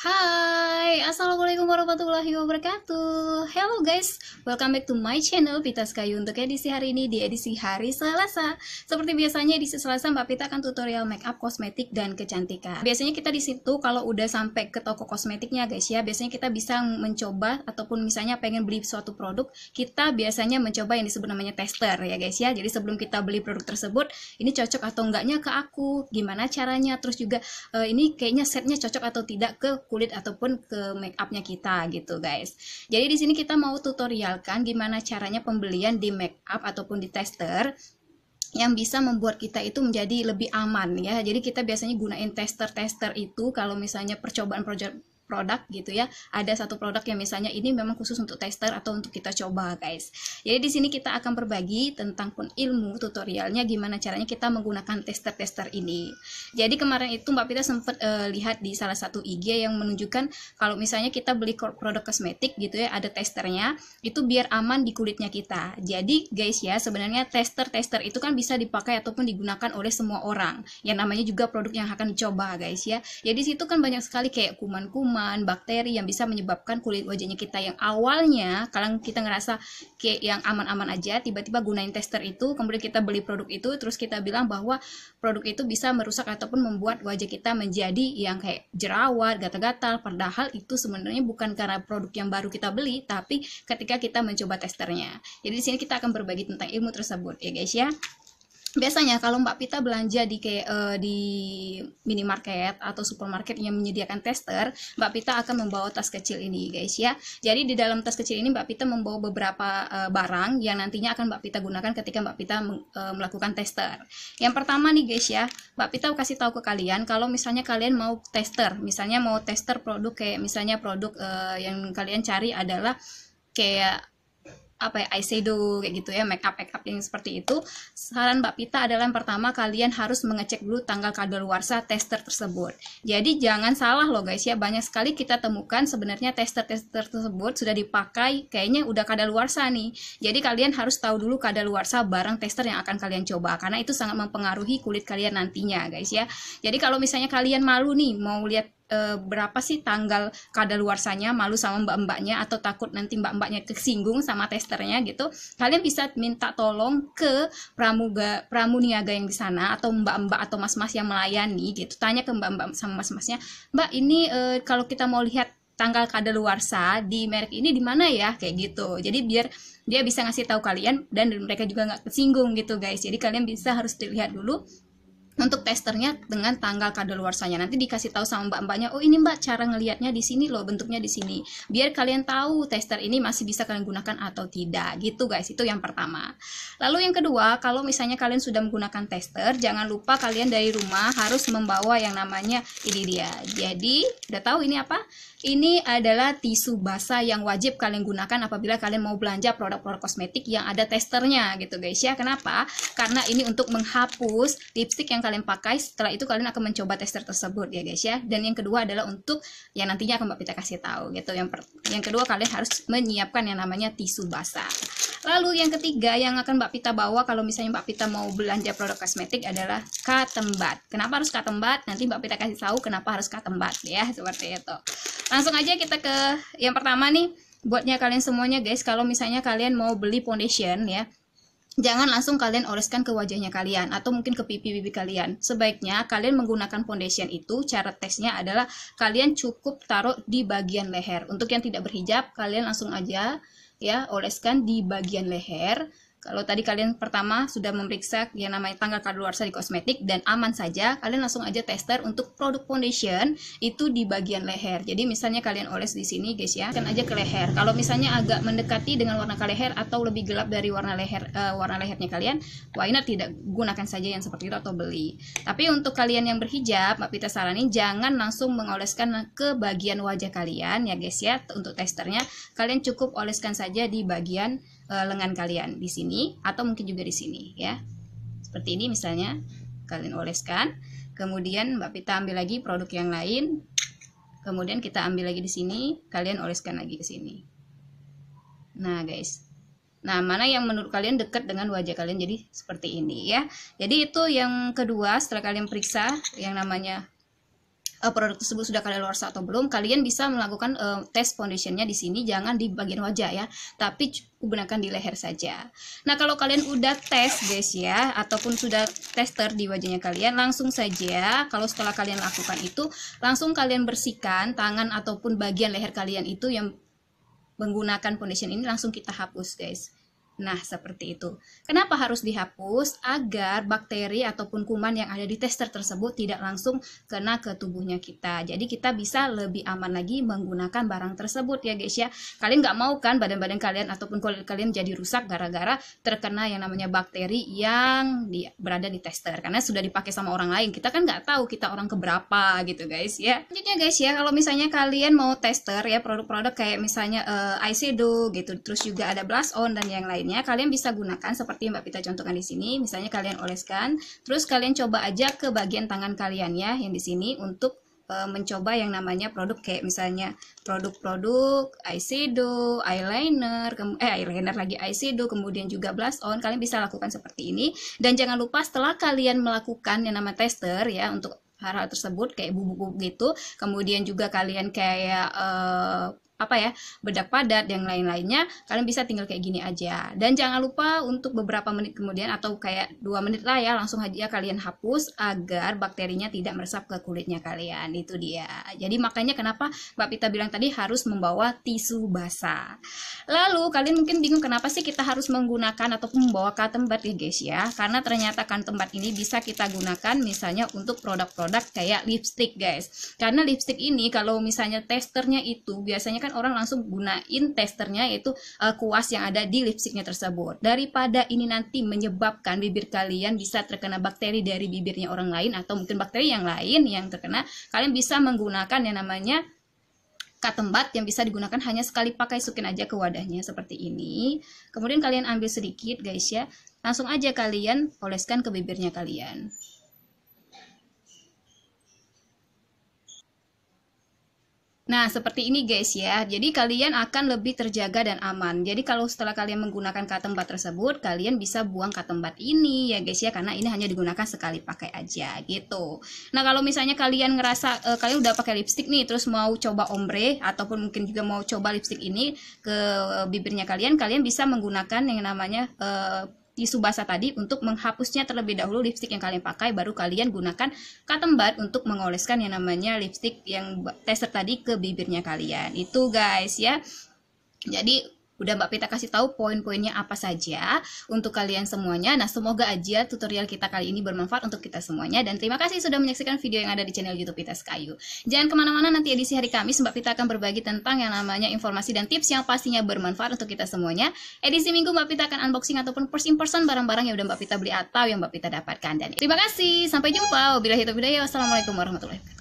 Hai, Assalamualaikum warahmatullahi wabarakatuh Hello guys, welcome back to my channel Pita Kayu Untuk edisi hari ini di edisi hari Selasa Seperti biasanya edisi Selasa Mbak Pita akan tutorial makeup, kosmetik, dan kecantikan Biasanya kita di situ kalau udah sampai ke toko kosmetiknya guys ya Biasanya kita bisa mencoba ataupun misalnya pengen beli suatu produk Kita biasanya mencoba yang disebut namanya tester ya guys ya Jadi sebelum kita beli produk tersebut Ini cocok atau enggaknya ke aku, gimana caranya Terus juga eh, ini kayaknya setnya cocok atau tidak ke kulit ataupun ke make upnya kita gitu guys. Jadi di sini kita mau tutorialkan gimana caranya pembelian di make up ataupun di tester yang bisa membuat kita itu menjadi lebih aman ya. Jadi kita biasanya gunain tester-tester itu kalau misalnya percobaan-percobaan produk gitu ya ada satu produk yang misalnya ini memang khusus untuk tester atau untuk kita coba guys jadi di sini kita akan berbagi tentang pun ilmu tutorialnya gimana caranya kita menggunakan tester-tester ini jadi kemarin itu Mbak Pita sempat uh, eh, lihat di salah satu IG yang menunjukkan kalau misalnya kita beli produk kosmetik gitu ya ada testernya itu biar aman di kulitnya kita jadi guys ya sebenarnya tester-tester itu kan bisa dipakai ataupun digunakan oleh semua orang yang namanya juga produk yang akan dicoba guys ya jadi ya, situ kan banyak sekali kayak kuman-kuman kuman, bakteri yang bisa menyebabkan kulit wajahnya kita yang awalnya kalau kita ngerasa kayak yang aman-aman aja, tiba-tiba gunain tester itu, kemudian kita beli produk itu, terus kita bilang bahwa produk itu bisa merusak ataupun membuat wajah kita menjadi yang kayak jerawat, gatal-gatal, padahal itu sebenarnya bukan karena produk yang baru kita beli, tapi ketika kita mencoba testernya. Jadi di sini kita akan berbagi tentang ilmu tersebut, ya guys ya biasanya kalau Mbak Pita belanja di kayak uh, eh, di minimarket atau supermarket yang menyediakan tester, Mbak Pita akan membawa tas kecil ini, guys ya. Jadi di dalam tas kecil ini Mbak Pita membawa beberapa uh, barang yang nantinya akan Mbak Pita gunakan ketika Mbak Pita uh, melakukan tester. Yang pertama nih, guys ya, Mbak Pita kasih tahu ke kalian kalau misalnya kalian mau tester, misalnya mau tester produk kayak misalnya produk uh, yang kalian cari adalah kayak apa ya eyeshadow kayak gitu ya make up make yang seperti itu saran Mbak Pita adalah yang pertama kalian harus mengecek dulu tanggal kadaluarsa tester tersebut jadi jangan salah loh guys ya banyak sekali kita temukan sebenarnya tester tester tersebut sudah dipakai kayaknya udah kadaluarsa nih jadi kalian harus tahu dulu kadaluarsa barang tester yang akan kalian coba karena itu sangat mempengaruhi kulit kalian nantinya guys ya jadi kalau misalnya kalian malu nih mau lihat e, berapa sih tanggal kadaluarsanya malu sama mbak-mbaknya atau takut nanti mbak-mbaknya kesinggung sama testernya gitu kalian bisa minta tolong ke pramuga pramuniaga yang di sana atau mbak-mbak atau mas-mas yang melayani gitu tanya ke mbak-mbak sama mas-masnya mbak ini e, kalau kita mau lihat tanggal kadaluarsa di merek ini di mana ya kayak gitu jadi biar dia bisa ngasih tahu kalian dan mereka juga nggak kesinggung gitu guys jadi kalian bisa harus dilihat dulu untuk testernya dengan tanggal kadaluarsanya nanti dikasih tahu sama mbak-mbaknya oh ini mbak cara ngelihatnya di sini loh bentuknya di sini biar kalian tahu tester ini masih bisa kalian gunakan atau tidak gitu guys itu yang pertama lalu yang kedua kalau misalnya kalian sudah menggunakan tester jangan lupa kalian dari rumah harus membawa yang namanya ini dia jadi udah tahu ini apa ini adalah tisu basah yang wajib kalian gunakan apabila kalian mau belanja produk-produk kosmetik yang ada testernya gitu guys ya kenapa karena ini untuk menghapus lipstick yang kalian pakai setelah itu kalian akan mencoba tester tersebut ya guys ya dan yang kedua adalah untuk yang nantinya akan Mbak Pita kasih tahu gitu yang per, yang kedua kalian harus menyiapkan yang namanya tisu basah lalu yang ketiga yang akan Mbak Pita bawa kalau misalnya Mbak Pita mau belanja produk kosmetik adalah katembat kenapa harus katembat nanti Mbak Pita kasih tahu kenapa harus katembat ya seperti itu langsung aja kita ke yang pertama nih buatnya kalian semuanya guys kalau misalnya kalian mau beli foundation ya Jangan langsung kalian oleskan ke wajahnya kalian atau mungkin ke pipi bibi kalian. Sebaiknya kalian menggunakan foundation itu cara tesnya adalah kalian cukup taruh di bagian leher. Untuk yang tidak berhijab, kalian langsung aja ya oleskan di bagian leher kalau tadi kalian pertama sudah memeriksa yang namanya tanggal kadaluarsa di kosmetik dan aman saja, kalian langsung aja tester untuk produk foundation itu di bagian leher. Jadi misalnya kalian oles di sini guys ya, kan aja ke leher. Kalau misalnya agak mendekati dengan warna ke leher atau lebih gelap dari warna leher uh, warna lehernya kalian, why not tidak gunakan saja yang seperti itu atau beli. Tapi untuk kalian yang berhijab, Mbak Pita saranin jangan langsung mengoleskan ke bagian wajah kalian ya guys ya untuk testernya. Kalian cukup oleskan saja di bagian uh, lengan kalian di sini atau mungkin juga di sini ya. Seperti ini misalnya kalian oleskan. Kemudian Mbak Pita ambil lagi produk yang lain. Kemudian kita ambil lagi di sini, kalian oleskan lagi ke sini. Nah, guys. Nah, mana yang menurut kalian dekat dengan wajah kalian jadi seperti ini ya. Jadi itu yang kedua setelah kalian periksa yang namanya uh, produk tersebut sudah kalian luar atau belum, kalian bisa melakukan uh, eh, tes foundationnya di sini, jangan di bagian wajah ya, tapi gunakan di leher saja. Nah kalau kalian udah tes guys ya, ataupun sudah tester di wajahnya kalian, langsung saja kalau setelah kalian lakukan itu, langsung kalian bersihkan tangan ataupun bagian leher kalian itu yang menggunakan foundation ini langsung kita hapus guys. Nah, seperti itu. Kenapa harus dihapus? Agar bakteri ataupun kuman yang ada di tester tersebut tidak langsung kena ke tubuhnya kita. Jadi kita bisa lebih aman lagi menggunakan barang tersebut ya guys ya. Kalian nggak mau kan badan-badan kalian ataupun kulit kalian jadi rusak gara-gara terkena yang namanya bakteri yang di, berada di tester. Karena sudah dipakai sama orang lain. Kita kan nggak tahu kita orang keberapa gitu guys ya. Selanjutnya guys ya, kalau misalnya kalian mau tester ya produk-produk kayak misalnya uh, eyeshadow gitu. Terus juga ada blush on dan yang lain Caranya kalian bisa gunakan seperti yang Mbak Pita contohkan di sini. Misalnya kalian oleskan, terus kalian coba aja ke bagian tangan kalian ya yang di sini untuk e, mencoba yang namanya produk kayak misalnya produk-produk eyeshadow, eyeliner, eh eyeliner lagi eyeshadow, kemudian juga blush on. Kalian bisa lakukan seperti ini dan jangan lupa setelah kalian melakukan yang nama tester ya untuk hal-hal tersebut kayak bubuk-bubuk gitu. Kemudian juga kalian kayak e, apa ya bedak padat yang lain-lainnya kalian bisa tinggal kayak gini aja dan jangan lupa untuk beberapa menit kemudian atau kayak dua menit lah ya langsung aja kalian hapus agar bakterinya tidak meresap ke kulitnya kalian itu dia jadi makanya kenapa Mbak Pita bilang tadi harus membawa tisu basah lalu kalian mungkin bingung kenapa sih kita harus menggunakan atau membawa bud ya guys ya karena ternyata kan tempat ini bisa kita gunakan misalnya untuk produk-produk kayak lipstick guys karena lipstick ini kalau misalnya testernya itu biasanya kan kemudian orang langsung gunain testernya yaitu uh, kuas yang ada di lipsticknya tersebut. Daripada ini nanti menyebabkan bibir kalian bisa terkena bakteri dari bibirnya orang lain atau mungkin bakteri yang lain yang terkena, kalian bisa menggunakan yang namanya katembat yang bisa digunakan hanya sekali pakai sukin aja ke wadahnya seperti ini. Kemudian kalian ambil sedikit guys ya. Langsung aja kalian oleskan ke bibirnya kalian. Nah, seperti ini guys ya. Jadi kalian akan lebih terjaga dan aman. Jadi kalau setelah kalian menggunakan katembat tersebut, kalian bisa buang katembat ini ya guys ya karena ini hanya digunakan sekali pakai aja gitu. Nah, kalau misalnya kalian ngerasa uh, kalian udah pakai lipstick nih terus mau coba ombre ataupun mungkin juga mau coba lipstick ini ke bibirnya kalian, kalian bisa menggunakan yang namanya uh, di Subasa tadi untuk menghapusnya terlebih dahulu lipstick yang kalian pakai baru kalian gunakan cotton bud untuk mengoleskan yang namanya lipstick yang tester tadi ke bibirnya kalian. Itu guys ya. Jadi Udah Mbak Pita kasih tahu poin-poinnya apa saja untuk kalian semuanya. Nah, semoga aja tutorial kita kali ini bermanfaat untuk kita semuanya. Dan terima kasih sudah menyaksikan video yang ada di channel Youtube Pita Kayu. Jangan kemana-mana, nanti edisi hari Kamis Mbak Pita akan berbagi tentang yang namanya informasi dan tips yang pastinya bermanfaat untuk kita semuanya. Edisi minggu Mbak Pita akan unboxing ataupun first person barang-barang yang udah Mbak Pita beli atau yang Mbak Pita dapatkan. Dan terima kasih, sampai jumpa. Wabillahi taufiq Wassalamualaikum warahmatullahi wabarakatuh.